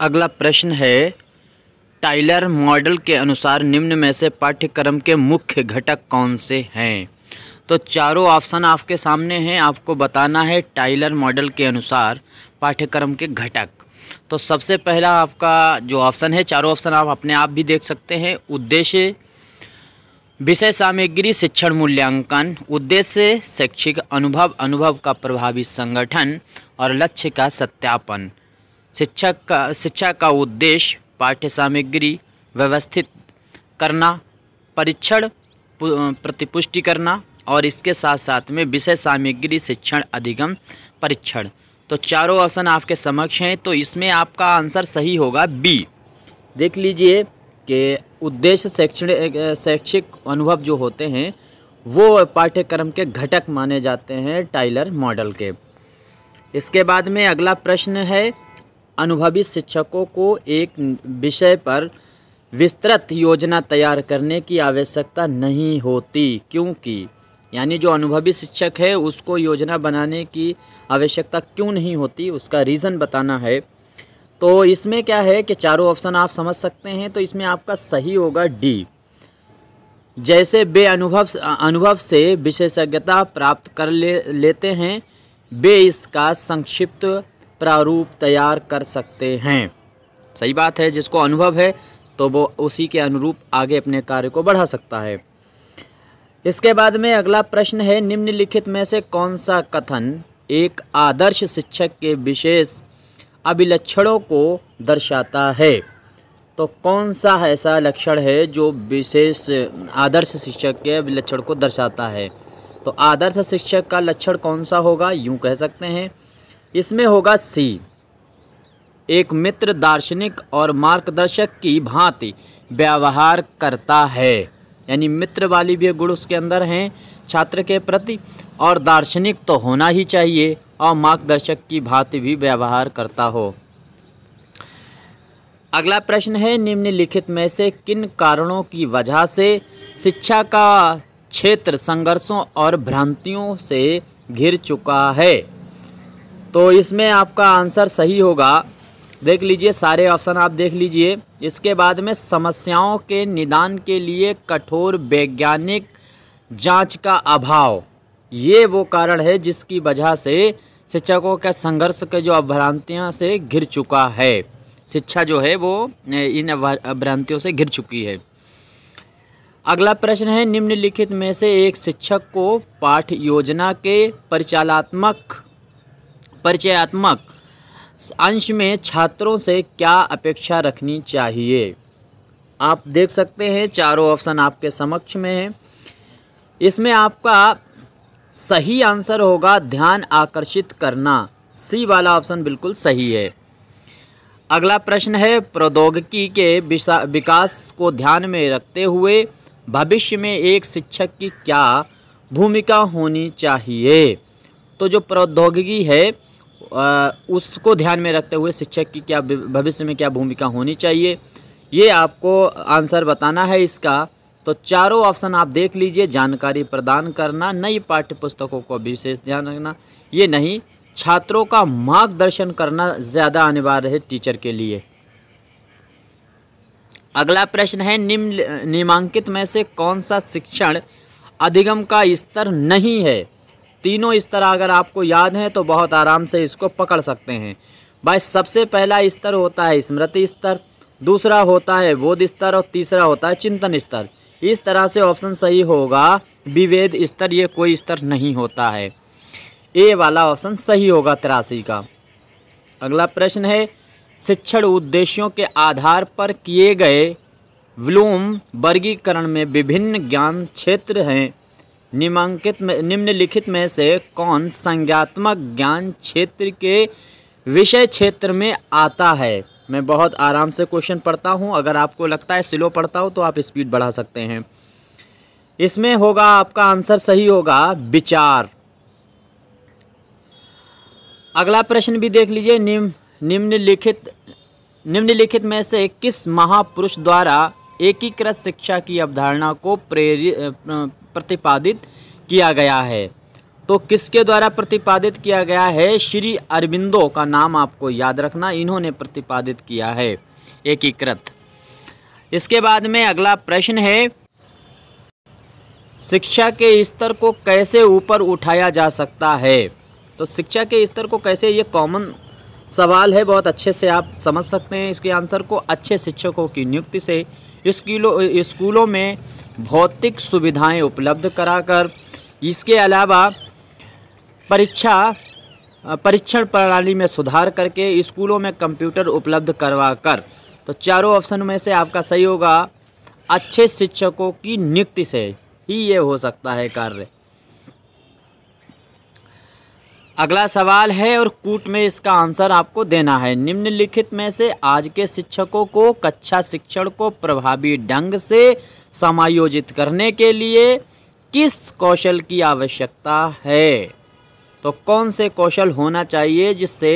अगला प्रश्न है टाइलर मॉडल के अनुसार निम्न में से पाठ्यक्रम के मुख्य घटक कौन से हैं तो चारों ऑप्शन आपके सामने हैं आपको बताना है टाइलर मॉडल के अनुसार पाठ्यक्रम के घटक तो सबसे पहला आपका जो ऑप्शन है चारों ऑप्शन आप अपने आप भी देख सकते हैं उद्देश्य विषय सामग्री शिक्षण मूल्यांकन उद्देश्य शैक्षिक अनुभव अनुभव का प्रभावी संगठन और लक्ष्य का सत्यापन शिक्षा का शिक्षा का उद्देश्य पाठ्य सामग्री व्यवस्थित करना परीक्षण प्रतिपुष्टि करना और इसके साथ साथ में विषय सामग्री शिक्षण अधिगम परीक्षण तो चारों ऑप्शन आपके समक्ष हैं तो इसमें आपका आंसर सही होगा बी देख लीजिए कि उद्देश्य शैक्षणिक शैक्षिक अनुभव जो होते हैं वो पाठ्यक्रम के घटक माने जाते हैं टाइलर मॉडल के इसके बाद में अगला प्रश्न है अनुभवी शिक्षकों को एक विषय पर विस्तृत योजना तैयार करने की आवश्यकता नहीं होती क्योंकि यानी जो अनुभवी शिक्षक है उसको योजना बनाने की आवश्यकता क्यों नहीं होती उसका रीज़न बताना है तो इसमें क्या है कि चारों ऑप्शन आप समझ सकते हैं तो इसमें आपका सही होगा डी जैसे बे अनुभव अनुभव से विशेषज्ञता प्राप्त कर ले लेते हैं बे इसका संक्षिप्त प्रारूप तैयार कर सकते हैं सही बात है जिसको अनुभव है तो वो उसी के अनुरूप आगे अपने कार्य को बढ़ा सकता है इसके बाद में अगला प्रश्न है निम्नलिखित में से कौन सा कथन एक आदर्श शिक्षक के विशेष अभिलक्षणों को दर्शाता है तो कौन सा ऐसा लक्षण है जो विशेष आदर्श शिक्षक के अभिलक्षण को दर्शाता है तो आदर्श शिक्षक का लक्षण कौन सा होगा यूँ कह सकते हैं इसमें होगा सी एक मित्र दार्शनिक और मार्गदर्शक की भांति व्यवहार करता है यानी मित्र वाली भी गुण उसके अंदर हैं छात्र के प्रति और दार्शनिक तो होना ही चाहिए और मार्गदर्शक की भांति भी व्यवहार करता हो अगला प्रश्न है निम्नलिखित में से किन कारणों की वजह से शिक्षा का क्षेत्र संघर्षों और भ्रांतियों से घिर चुका है तो इसमें आपका आंसर सही होगा देख लीजिए सारे ऑप्शन आप देख लीजिए इसके बाद में समस्याओं के निदान के लिए कठोर वैज्ञानिक जांच का अभाव ये वो कारण है जिसकी वजह से शिक्षकों के संघर्ष के जो अभ्रांतियों से घिर चुका है शिक्षा जो है वो इन अभ्रांतियों से घिर चुकी है अगला प्रश्न है निम्नलिखित में से एक शिक्षक को पाठ योजना के परिचालात्मक परिचयात्मक अंश में छात्रों से क्या अपेक्षा रखनी चाहिए आप देख सकते हैं चारों ऑप्शन आपके समक्ष में है इसमें आपका सही आंसर होगा ध्यान आकर्षित करना सी वाला ऑप्शन बिल्कुल सही है अगला प्रश्न है प्रौद्योगिकी के विकास को ध्यान में रखते हुए भविष्य में एक शिक्षक की क्या भूमिका होनी चाहिए तो जो प्रौद्योगिकी है उसको ध्यान में रखते हुए शिक्षक की क्या भविष्य में क्या भूमिका होनी चाहिए ये आपको आंसर बताना है इसका तो चारों ऑप्शन आप देख लीजिए जानकारी प्रदान करना नई पाठ्य पुस्तकों को विशेष ध्यान रखना ये नहीं छात्रों का मार्गदर्शन करना ज़्यादा अनिवार्य है टीचर के लिए अगला प्रश्न है निम्न निमांकित में से कौन सा शिक्षण अधिगम का स्तर नहीं है तीनों इस तरह अगर आपको याद हैं तो बहुत आराम से इसको पकड़ सकते हैं भाई सबसे पहला स्तर होता है स्मृति स्तर दूसरा होता है बोध स्तर और तीसरा होता है चिंतन स्तर इस तरह से ऑप्शन सही होगा विवेद स्तर ये कोई स्तर नहीं होता है ए वाला ऑप्शन सही होगा तिरासी का अगला प्रश्न है शिक्षण उद्देश्यों के आधार पर किए गए व्लूम वर्गीकरण में विभिन्न ज्ञान क्षेत्र हैं निमांकित में निम्नलिखित में से कौन संज्ञात्मक ज्ञान क्षेत्र के विषय क्षेत्र में आता है मैं बहुत आराम से क्वेश्चन पढ़ता हूँ अगर आपको लगता है स्लो पढ़ता हो तो आप स्पीड बढ़ा सकते हैं इसमें होगा आपका आंसर सही होगा विचार अगला प्रश्न भी देख लीजिए निम्न निम्नलिखित निम्नलिखित में से किस महापुरुष द्वारा एकीकृत शिक्षा की अवधारणा को प्रेरित प्रतिपादित किया गया है तो किसके द्वारा प्रतिपादित किया गया है श्री अरविंदो का नाम आपको याद रखना इन्होंने प्रतिपादित किया है एकीकृत इसके बाद में अगला प्रश्न है शिक्षा के स्तर को कैसे ऊपर उठाया जा सकता है तो शिक्षा के स्तर को कैसे ये कॉमन सवाल है बहुत अच्छे से आप समझ सकते हैं इसके आंसर को अच्छे शिक्षकों की नियुक्ति से स्कूलों स्कूलों में भौतिक सुविधाएं उपलब्ध कराकर इसके अलावा परीक्षा परीक्षण प्रणाली में सुधार करके स्कूलों में कंप्यूटर उपलब्ध करवा कर तो चारों ऑप्शन में से आपका सही होगा अच्छे शिक्षकों की नियुक्ति से ही ये हो सकता है कार्य अगला सवाल है और कूट में इसका आंसर आपको देना है निम्नलिखित में से आज के शिक्षकों को कक्षा शिक्षण को प्रभावी ढंग से समायोजित करने के लिए किस कौशल की आवश्यकता है तो कौन से कौशल होना चाहिए जिससे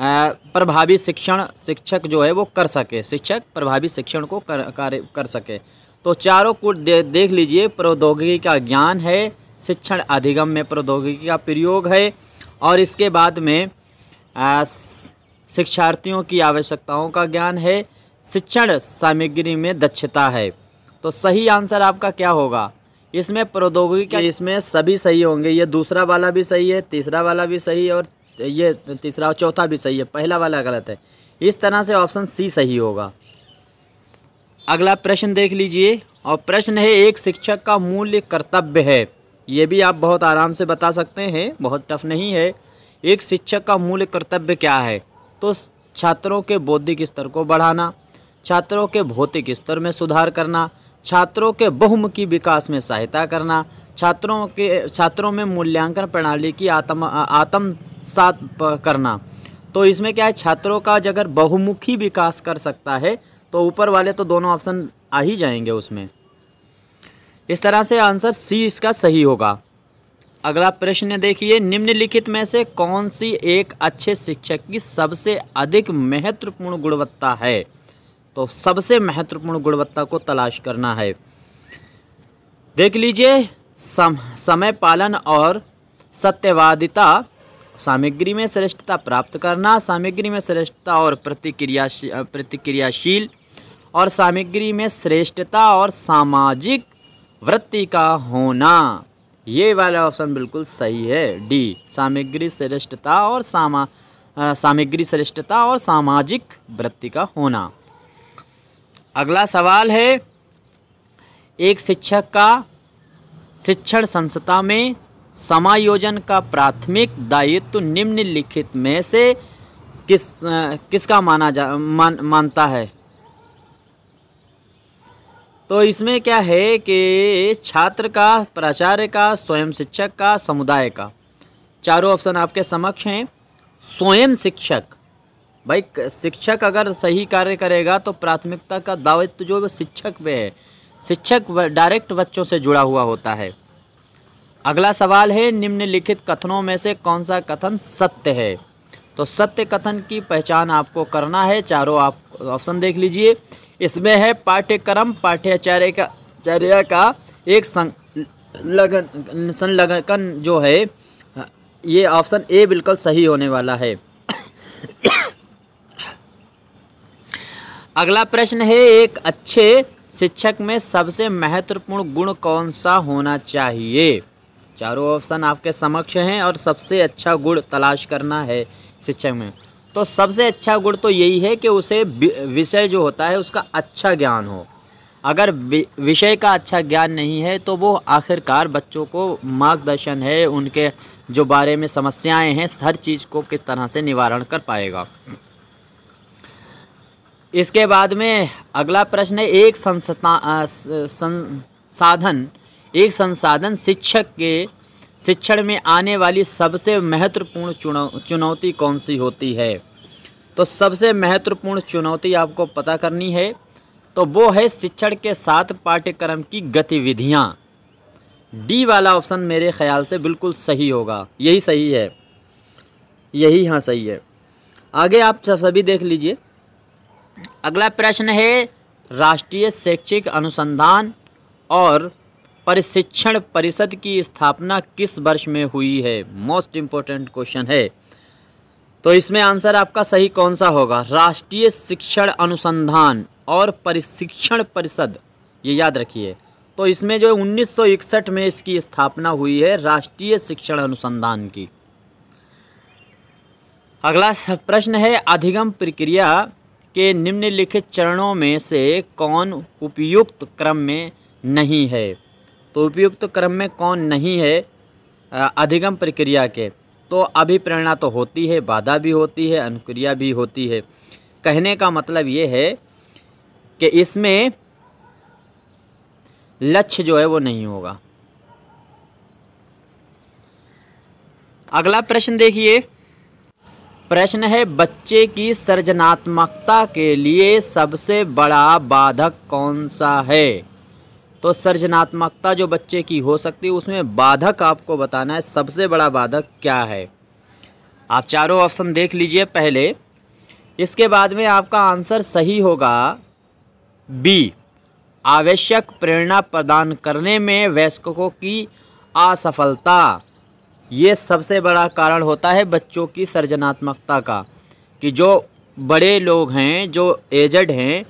प्रभावी शिक्षण शिक्षक जो है वो कर सके शिक्षक प्रभावी शिक्षण को कर कार्य कर सके तो चारों कूट दे, देख लीजिए प्रौद्योगिकी का ज्ञान है शिक्षण अधिगम में प्रौद्योगिकी का प्रयोग है और इसके बाद में शिक्षार्थियों की आवश्यकताओं का ज्ञान है शिक्षण सामग्री में दक्षता है तो सही आंसर आपका क्या होगा इसमें प्रौद्योगिकी इसमें सभी सही होंगे ये दूसरा वाला भी सही है तीसरा वाला भी सही है और ये तीसरा और चौथा भी सही है पहला वाला गलत है इस तरह से ऑप्शन सी सही होगा अगला प्रश्न देख लीजिए और प्रश्न है एक शिक्षक का मूल्य कर्तव्य है ये भी आप बहुत आराम से बता सकते हैं बहुत टफ नहीं है एक शिक्षक का मूल कर्तव्य क्या है तो छात्रों के बौद्धिक स्तर को बढ़ाना छात्रों के भौतिक स्तर में सुधार करना छात्रों के बहुमुखी विकास में सहायता करना छात्रों के छात्रों में मूल्यांकन प्रणाली की आत्म आत्म सात करना तो इसमें क्या है छात्रों का अगर बहुमुखी विकास कर सकता है तो ऊपर वाले तो दोनों ऑप्शन आ ही जाएंगे उसमें इस तरह से आंसर सी इसका सही होगा अगला प्रश्न देखिए निम्नलिखित में से कौन सी एक अच्छे शिक्षक की सबसे अधिक महत्वपूर्ण गुणवत्ता है तो सबसे महत्वपूर्ण गुणवत्ता को तलाश करना है देख लीजिए सम, समय पालन और सत्यवादिता सामग्री में श्रेष्ठता प्राप्त करना सामग्री में श्रेष्ठता और प्रतिक्रियाशील प्रतिक्रियाशील और सामग्री में श्रेष्ठता और सामाजिक वृत्ति का होना ये वाला ऑप्शन बिल्कुल सही है डी सामग्री श्रेष्ठता और सामा सामग्री श्रेष्ठता और सामाजिक वृत्ति का होना अगला सवाल है एक शिक्षक का शिक्षण संस्था में समायोजन का प्राथमिक दायित्व निम्नलिखित में से किस किसका माना जा मान मानता है तो इसमें क्या है कि छात्र का प्राचार्य का स्वयं शिक्षक का समुदाय का चारों ऑप्शन आपके समक्ष हैं स्वयं शिक्षक भाई शिक्षक अगर सही कार्य करेगा तो प्राथमिकता का दावित्व जो शिक्षक पे है शिक्षक डायरेक्ट बच्चों से जुड़ा हुआ होता है अगला सवाल है निम्नलिखित कथनों में से कौन सा कथन सत्य है तो सत्य कथन की पहचान आपको करना है चारों आप ऑप्शन देख लीजिए इसमें है पाठ्यक्रम पाठ्याचार्य का चार्य का एक संलग्न संलग्न जो है ये ऑप्शन ए बिल्कुल सही होने वाला है अगला प्रश्न है एक अच्छे शिक्षक में सबसे महत्वपूर्ण गुण कौन सा होना चाहिए चारों ऑप्शन आपके समक्ष हैं और सबसे अच्छा गुण तलाश करना है शिक्षक में तो सबसे अच्छा गुण तो यही है कि उसे विषय जो होता है उसका अच्छा ज्ञान हो अगर विषय का अच्छा ज्ञान नहीं है तो वो आखिरकार बच्चों को मार्गदर्शन है उनके जो बारे में समस्याएं हैं हर चीज़ को किस तरह से निवारण कर पाएगा इसके बाद में अगला प्रश्न है एक संसाधन एक संसाधन शिक्षक के शिक्षण में आने वाली सबसे महत्वपूर्ण चुनौ चुनौती कौन सी होती है तो सबसे महत्वपूर्ण चुनौती आपको पता करनी है तो वो है शिक्षण के साथ पाठ्यक्रम की गतिविधियाँ डी वाला ऑप्शन मेरे ख्याल से बिल्कुल सही होगा यही सही है यही हाँ सही है आगे आप सब सभी देख लीजिए अगला प्रश्न है राष्ट्रीय शैक्षिक अनुसंधान और प्रशिक्षण परिषद की स्थापना किस वर्ष में हुई है मोस्ट इम्पोर्टेंट क्वेश्चन है तो इसमें आंसर आपका सही कौन सा होगा राष्ट्रीय शिक्षण अनुसंधान और प्रशिक्षण परिषद ये याद रखिए तो इसमें जो 1961 में इसकी स्थापना हुई है राष्ट्रीय शिक्षण अनुसंधान की अगला प्रश्न है अधिगम प्रक्रिया के निम्नलिखित चरणों में से कौन उपयुक्त क्रम में नहीं है तो उपयुक्त तो क्रम में कौन नहीं है अधिगम प्रक्रिया के तो अभिप्रेरणा तो होती है बाधा भी होती है अनुक्रिया भी होती है कहने का मतलब ये है कि इसमें लक्ष्य जो है वो नहीं होगा अगला प्रश्न देखिए प्रश्न है बच्चे की सृजनात्मकता के लिए सबसे बड़ा बाधक कौन सा है तो सृजनात्मकता जो बच्चे की हो सकती है उसमें बाधक आपको बताना है सबसे बड़ा बाधक क्या है आप चारों ऑप्शन देख लीजिए पहले इसके बाद में आपका आंसर सही होगा बी आवश्यक प्रेरणा प्रदान करने में वयस्कों की असफलता ये सबसे बड़ा कारण होता है बच्चों की सृजनात्मकता का कि जो बड़े लोग हैं जो एजड हैं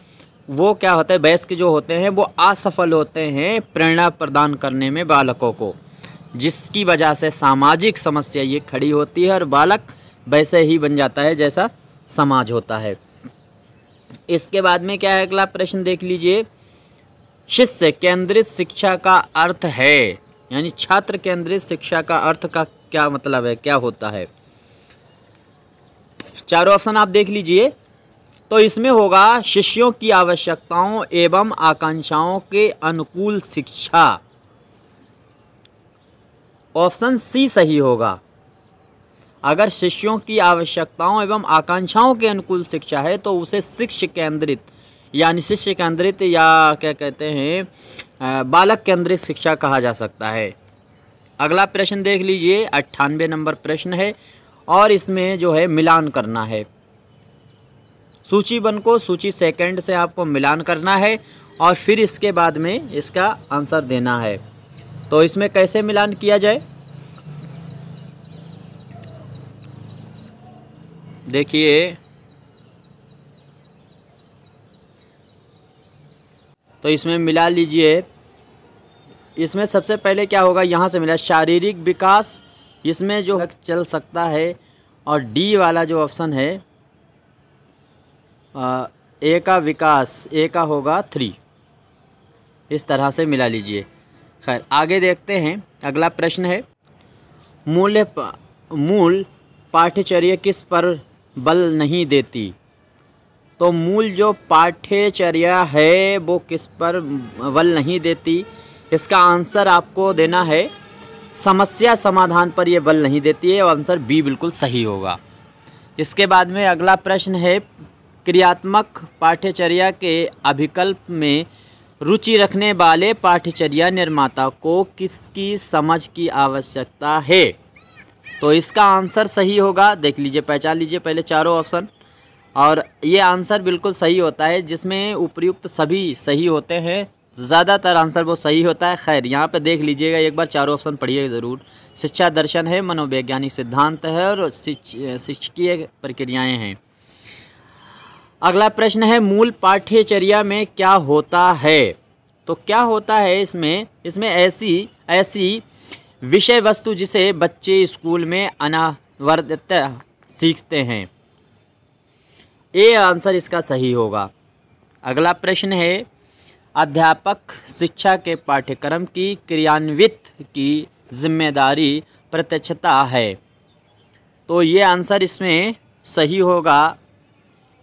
वो क्या होता है वयस्क जो होते हैं वो असफल होते हैं प्रेरणा प्रदान करने में बालकों को जिसकी वजह से सामाजिक समस्या ये खड़ी होती है और बालक वैसे ही बन जाता है जैसा समाज होता है इसके बाद में क्या है अगला प्रश्न देख लीजिए शिष्य केंद्रित शिक्षा का अर्थ है यानी छात्र केंद्रित शिक्षा का अर्थ का क्या मतलब है क्या होता है चारों ऑप्शन आप देख लीजिए तो इसमें होगा शिष्यों की आवश्यकताओं एवं आकांक्षाओं के अनुकूल शिक्षा ऑप्शन सी सही होगा अगर शिष्यों की आवश्यकताओं एवं आकांक्षाओं के अनुकूल शिक्षा है तो उसे शिक्ष केंद्रित यानी शिष्य केंद्रित या क्या कहते हैं बालक केंद्रित शिक्षा कहा जा सकता है अगला प्रश्न देख लीजिए अट्ठानवे नंबर प्रश्न है और इसमें जो है मिलान करना है सूची वन को सूची सेकंड से आपको मिलान करना है और फिर इसके बाद में इसका आंसर देना है तो इसमें कैसे मिलान किया जाए देखिए तो इसमें मिला लीजिए इसमें सबसे पहले क्या होगा यहाँ से मिला शारीरिक विकास इसमें जो चल सकता है और डी वाला जो ऑप्शन है ए का विकास ए का होगा थ्री इस तरह से मिला लीजिए खैर आगे देखते हैं अगला प्रश्न है मूल मूल पाठ्यचर्य किस पर बल नहीं देती तो मूल जो पाठ्यचर्या है वो किस पर बल नहीं देती इसका आंसर आपको देना है समस्या समाधान पर यह बल नहीं देती है आंसर बी बिल्कुल सही होगा इसके बाद में अगला प्रश्न है क्रियात्मक पाठ्यचर्या के अभिकल्प में रुचि रखने वाले पाठ्यचर्या निर्माता को किसकी समझ की आवश्यकता है तो इसका आंसर सही होगा देख लीजिए पहचान लीजिए पहले चारों ऑप्शन और ये आंसर बिल्कुल सही होता है जिसमें उपयुक्त सभी सही होते हैं ज़्यादातर आंसर वो सही होता है खैर यहाँ पे देख लीजिएगा एक बार चारों ऑप्शन पढ़िए ज़रूर शिक्षा दर्शन है मनोवैज्ञानिक सिद्धांत है और शिक्षकीय प्रक्रियाएँ हैं अगला प्रश्न है मूल पाठ्यचर्या में क्या होता है तो क्या होता है इसमें इसमें ऐसी ऐसी विषय वस्तु जिसे बच्चे स्कूल में अनावर्त सीखते हैं ए आंसर इसका सही होगा अगला प्रश्न है अध्यापक शिक्षा के पाठ्यक्रम की क्रियान्वित की जिम्मेदारी प्रत्यक्षता है तो ये आंसर इसमें सही होगा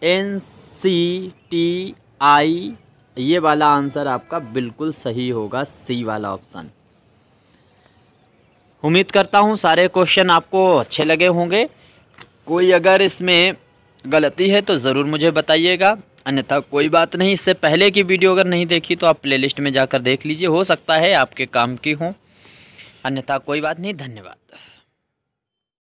एन सी टी आई ये वाला आंसर आपका बिल्कुल सही होगा सी वाला ऑप्शन उम्मीद करता हूँ सारे क्वेश्चन आपको अच्छे लगे होंगे कोई अगर इसमें गलती है तो ज़रूर मुझे बताइएगा अन्यथा कोई बात नहीं इससे पहले की वीडियो अगर नहीं देखी तो आप प्लेलिस्ट में जाकर देख लीजिए हो सकता है आपके काम की हो अन्यथा कोई बात नहीं धन्यवाद